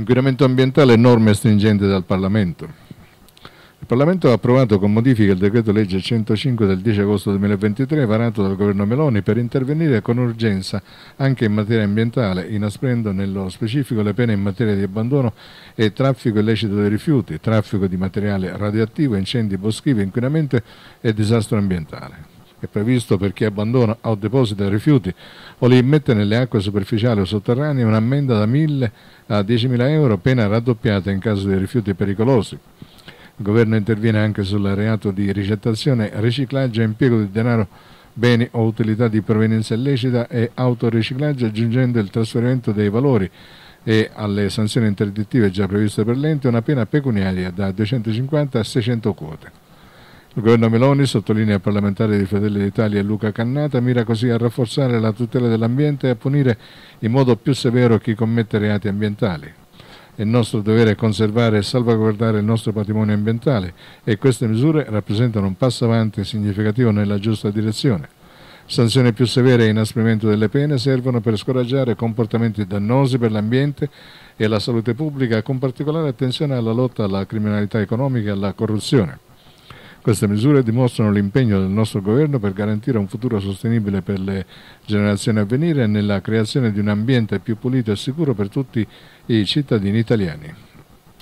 Inquinamento ambientale e norme stringenti dal Parlamento. Il Parlamento ha approvato con modifica il decreto legge 105 del 10 agosto 2023 varato dal governo Meloni per intervenire con urgenza anche in materia ambientale, inasprendo nello specifico le pene in materia di abbandono e traffico illecito dei rifiuti, traffico di materiale radioattivo, incendi boschivi, inquinamento e disastro ambientale è previsto per chi abbandona o deposita rifiuti o li immette nelle acque superficiali o sotterranee un'ammenda da 1.000 a 10.000 euro, pena raddoppiata in caso di rifiuti pericolosi. Il governo interviene anche sul reato di ricettazione, riciclaggio e impiego di denaro, beni o utilità di provenienza illecita e autoriciclaggio aggiungendo il trasferimento dei valori e alle sanzioni interdittive già previste per l'ente una pena pecuniaria da 250 a 600 quote. Il governo Meloni, sottolinea il parlamentare di Fedele d'Italia Luca Cannata, mira così a rafforzare la tutela dell'ambiente e a punire in modo più severo chi commette reati ambientali. È nostro dovere conservare e salvaguardare il nostro patrimonio ambientale e queste misure rappresentano un passo avanti significativo nella giusta direzione. Sanzioni più severe e inasprimento delle pene servono per scoraggiare comportamenti dannosi per l'ambiente e la salute pubblica, con particolare attenzione alla lotta alla criminalità economica e alla corruzione. Queste misure dimostrano l'impegno del nostro governo per garantire un futuro sostenibile per le generazioni a venire e nella creazione di un ambiente più pulito e sicuro per tutti i cittadini italiani.